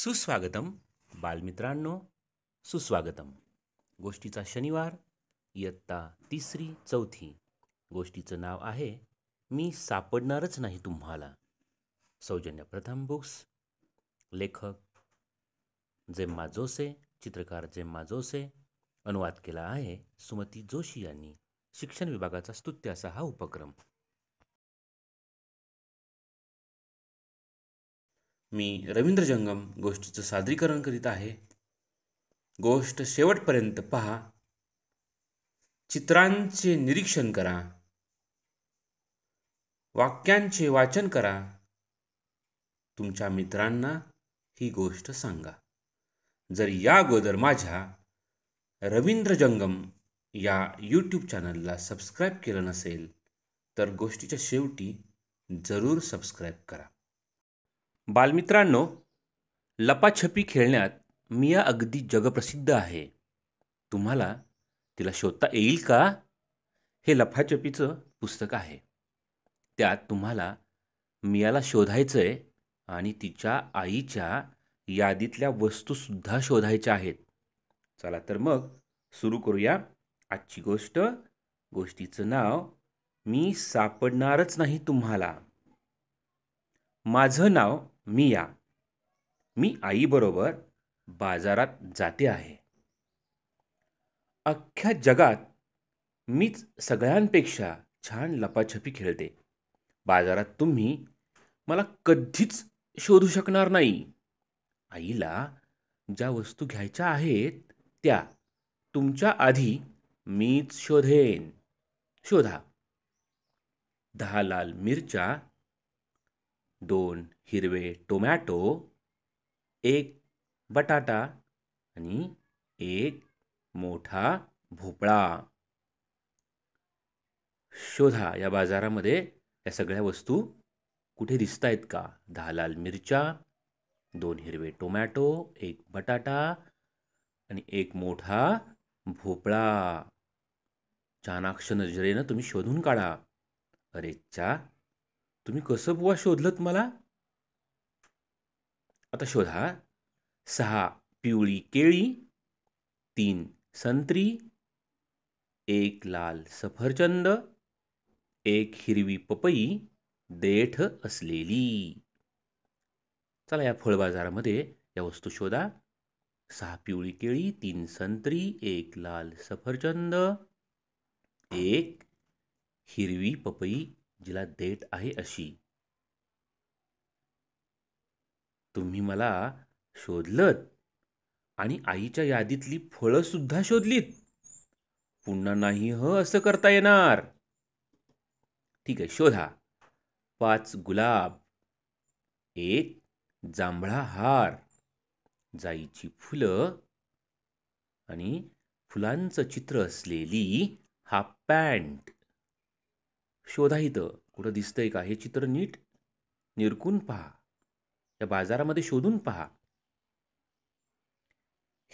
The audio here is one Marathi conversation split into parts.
सुस्वागतम बालमित्रांनो सुस्वागतम गोष्टीचा शनिवार इयत्ता तिसरी चौथी गोष्टीचं नाव आहे मी सापडणारच नाही तुम्हाला सौजन्य प्रथम बुक्स लेखक जेम्मा जोसे चित्रकार जेम्मा जोसे अनुवाद केला आहे सुमती जोशी यांनी शिक्षण विभागाचा स्तुत्य असा हा उपक्रम मी रवींद्र जंगम गोष्टीचं सादरीकरण करीत आहे गोष्ट शेवटपर्यंत पहा चित्रांचे निरीक्षण करा वाक्यांचे वाचन करा तुमच्या मित्रांना ही गोष्ट सांगा जर या अगोदर माझ्या रवींद्र जंगम या यूट्यूब चॅनलला सबस्क्राईब केलं नसेल तर गोष्टीच्या शेवटी जरूर सबस्क्राईब करा बालमित्रांनो लपाछपी खेळण्यात मिया अगदी जगप्रसिद्ध आहे तुम्हाला तिला शोधता येईल का हे लपाछपीचं पुस्तक आहे त्यात तुम्हाला मियाला शोधायचं आहे आणि तिच्या आईच्या यादीतल्या वस्तूसुद्धा शोधायच्या आहेत चला तर मग सुरू करूया आजची गोष्ट गोष्टीचं नाव मी सापडणारच नाही तुम्हाला माझं नाव मी या मी आईबरोबर बाजारात जाते आहे अख्ख्या जगात मीच सगळ्यांपेक्षा छान लपाछपी खेळते बाजारात तुम्ही मला कधीच शोधू शकणार नाही आईला ज्या वस्तू घ्यायच्या आहेत त्या तुमच्या आधी मीच शोधेन शोधा दहा लाल मिरच्या दोन हिरवे टोमॅटो एक बटाटा आणि एक मोठा भोपळा शोधा या बाजारामध्ये या सगळ्या वस्तू कुठे दिसत आहेत का दहा लाल मिरच्या दोन हिरवे टोमॅटो एक बटाटा आणि एक मोठा भोपळा चानाक्ष नजरेनं तुम्ही शोधून काढा अरेच्या तुम्ही कसं बुवा शोधलत मला आता शोधा सहा पिवळी केळी तीन संत्री एक लाल सफरचंद एक हिरवी पपई देठ असलेली चला या फळबाजारामध्ये या वस्तू शोधा सहा पिवळी केळी तीन संत्री एक लाल सफरचंद एक हिरवी पपई जिला देत आहे अशी तुम्ही मला शोधलत आणि आईच्या यादीतली फळं सुद्धा शोधलीत पुन्हा नाही ह असं करता येणार ठीक आहे शोधा पाच गुलाब एक जांभळा हार जाईची फुलं आणि फुलांचं चित्र असलेली हा पॅन्ट शोधा इथं कुठं दिसतंय का हे चित्र नीट निरकून पहा या बाजारामध्ये शोधून पहा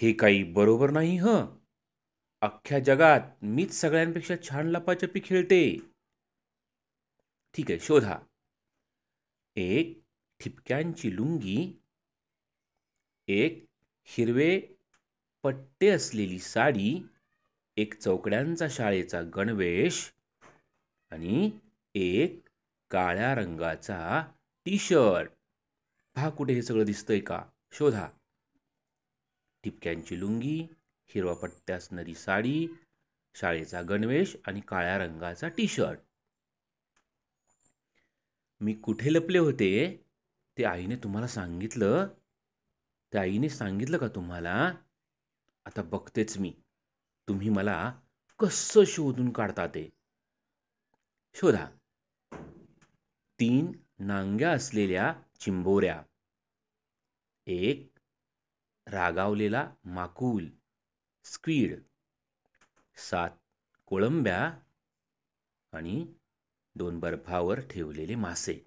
हे काही बरोबर नाही ह अख्ख्या जगात मीच सगळ्यांपेक्षा छान लपाछपी खेळते ठीक आहे शोधा एक ठिपक्यांची लुंगी एक हिरवे पट्टे असलेली साडी एक चौकड्यांचा शाळेचा गणवेश आणि एक काळ्या रंगाचा टी शर्ट पहा कुठे हे सगळं दिसतंय का शोधा ठिपक्यांची लुंगी हिरवा पट्ट्या असणारी साडी शाळेचा गणवेश आणि काळ्या रंगाचा टी शर्ट मी कुठे लपले होते ते आईने तुम्हाला सांगितलं त्या आईने सांगितलं का तुम्हाला आता बघतेच मी तुम्ही मला कसं शोधून काढता ते शोधा तीन नांग्या असलेल्या चिंबोऱ्या एक रागावलेला माकूल स्क्वीड सात कोळंब्या आणि दोन बर्फावर ठेवलेले मासे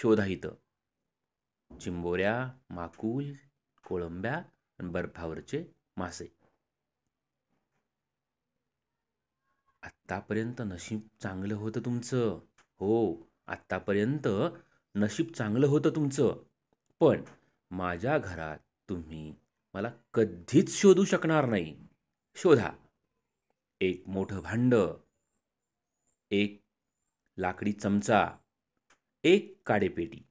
शोधा इथं चिंबोऱ्या माकूल कोळंब्या आणि बर्फावरचे मासे आत्तापर्यंत नशीब चांगलं होतं तुमचं हो आत्तापर्यंत नशीब चांगलं होतं तुमचं पण माझ्या घरात तुम्ही मला कधीच शोधू शकणार नाही शोधा एक मोठं भांडं एक लाकडी चमचा एक काडेपेटी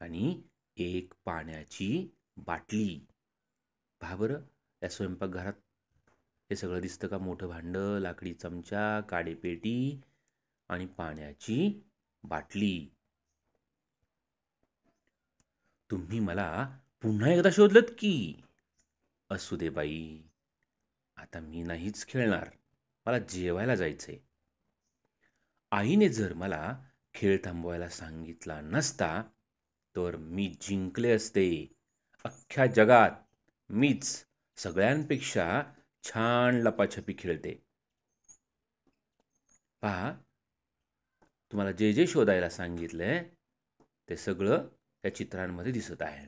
आणि एक पाण्याची बाटली भाबर या स्वयंपाकघरात हे सगळं दिसतं का मोठं भांडं लाकडी चमचा पेटी, आणि पाण्याची बाटली तुम्ही मला पुन्हा एकदा शोधलत की असू दे बाई आता मी नाहीच खेळणार मला जेवायला जायचंय आईने जर मला खेळ थांबवायला सांगितला नसता तर मी जिंकले असते अख्ख्या जगात मीच सगळ्यांपेक्षा छान लपाछपी खेळते पहा तुम्हाला जे जे शोधायला सांगितलं आहे ते सगळं त्या चित्रांमध्ये दिसत आहे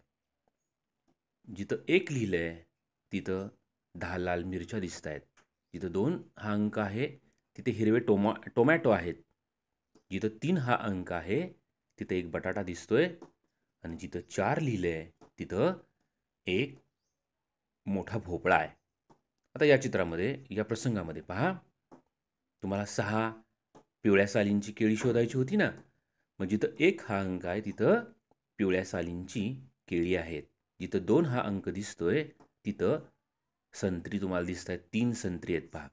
जिथं एक लिहिलं आहे तिथं दहा लाल मिरच्या दिसत आहेत जिथं दोन हा अंक आहे तिथे हिरवे टोमा टोमॅटो आहेत जिथं तीन हा अंक आहे तिथं एक बटाटा दिसतोय आणि जिथं चार लिहिलं आहे तिथं एक मोठा भोपळा आहे आता या चित्रामध्ये या प्रसंगामध्ये पहा तुम्हाला सहा पिवळ्या सालींची केळी शोधायची होती ना मग जिथं एक हा अंक आहे तिथं पिवळ्या सालींची केळी आहेत जिथं दोन हा अंक दिसतोय तिथं संत्री तुम्हाला दिसत आहेत तीन संत्री आहेत पहा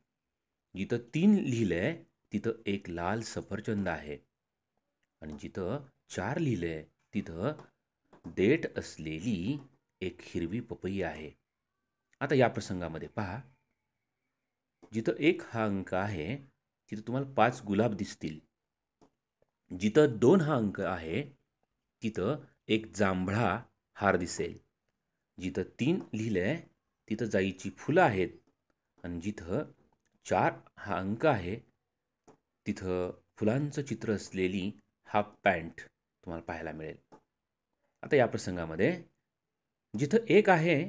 जिथं तीन लिहिलं आहे तिथं एक लाल सफरचंद आहे आणि जिथं चार लिहिलं आहे तिथं देठ असलेली एक हिरवी पपई आहे आता या प्रसंगामध्ये पहा जिथं एक हा अंक आहे तिथं तुम्हाला पाच गुलाब दिसतील जिथं दोन हा अंक आहे तिथं एक जांभळा हार दिसेल जिथं तीन लिहिलं आहे तिथं जाईची फुलं आहेत आणि जिथं चार हा अंक आहे तिथं फुलांचं चित्र असलेली हाफ पॅन्ट तुम्हाला पाहायला मिळेल आता या प्रसंगामध्ये जिथं एक आहे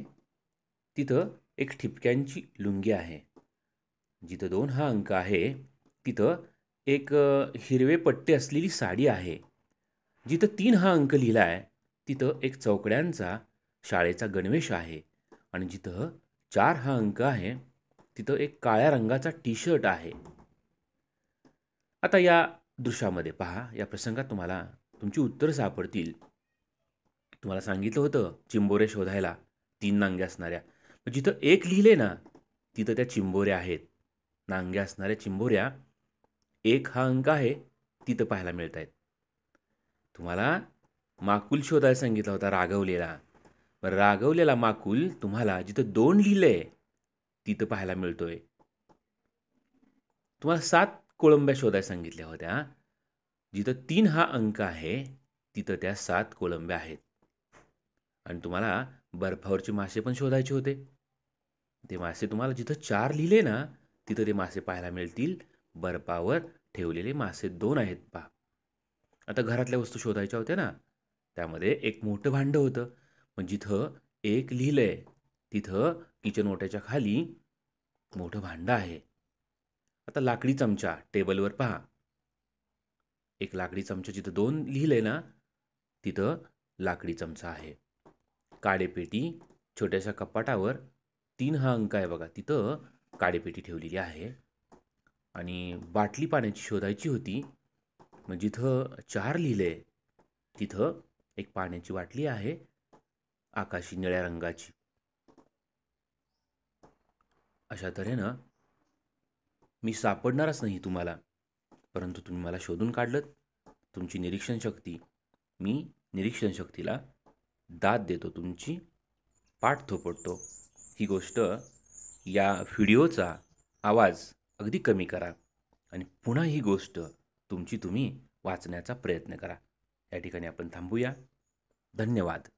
तिथं एक ठिपक्यांची लुंगी आहे जिथं दोन हा अंक आहे तिथं एक हिरवे पट्टे असलेली साडी आहे जिथं तीन हा अंक लिहिला आहे तिथं एक चौकड्यांचा शाळेचा गणवेश आहे आणि जिथं चार हा अंक आहे तिथं एक काळ्या रंगाचा टी शर्ट आहे आता या दृश्यामध्ये पहा या प्रसंगात तुम्हाला तुमची उत्तरं सापडतील तुम्हाला सांगितलं होतं चिंबोरे शोधायला तीन नांगे असणाऱ्या जिथं एक लिहिले ना तिथं त्या चिंबोऱ्या आहेत नांगे असणाऱ्या चिंबोऱ्या एक हा अंक आहे तिथं पाहायला मिळत आहेत तुम्हाला माकुल शोधायला सांगितला होता रागवलेला रागवलेला माकुल तुम्हाला जिथं दोन लिहिलं आहे तिथं पाहायला मिळतोय तुम्हाला सात कोळंब्या शोधायला सांगितल्या होत्या जिथं तीन हा अंक आहे तिथं त्या सात कोळंब्या आहेत आणि तुम्हाला बर्फावरचे मासे पण शोधायचे होते ते मासे तुम्हाला जिथं चार लिहिले ना तिथं ते मासे पाहायला मिळतील बर्फावर ठेवलेले मासे दोन आहेत पहा आता घरातल्या वस्तू शोधायच्या होत्या ना त्यामध्ये एक मोठं भांडं होतं पण जिथं एक लिहिलं आहे तिथं किचन ओट्याच्या खाली मोठं भांडं आहे आता लाकडी चमचा टेबलवर पहा एक लाकडी चमचा जिथं दोन लिहिलं आहे ना तिथं लाकडी चमचा आहे काडेपेटी छोट्याशा कपाटावर तीन हा अंक आहे बघा तिथं काडेपेटी ठेवलेली आहे आणि बाटली पाण्याची शोधायची होती मग जिथं चार लिहिले तिथं एक पाण्याची बाटली आहे आकाशी निळ्या रंगाची अशा तऱ्हेनं मी सापडणारच नाही तुम्हाला परंतु तुम्ही मला शोधून काढलं तुमची निरीक्षण शक्ती मी निरीक्षण शक्तीला दाद देतो तुमची पाठ थोपटतो ही गोष्ट या व्हिडिओचा आवाज अगदी कमी करा आणि पुन्हा ही गोष्ट तुमची तुम्ही वाचण्याचा प्रयत्न करा या ठिकाणी आपण थांबूया धन्यवाद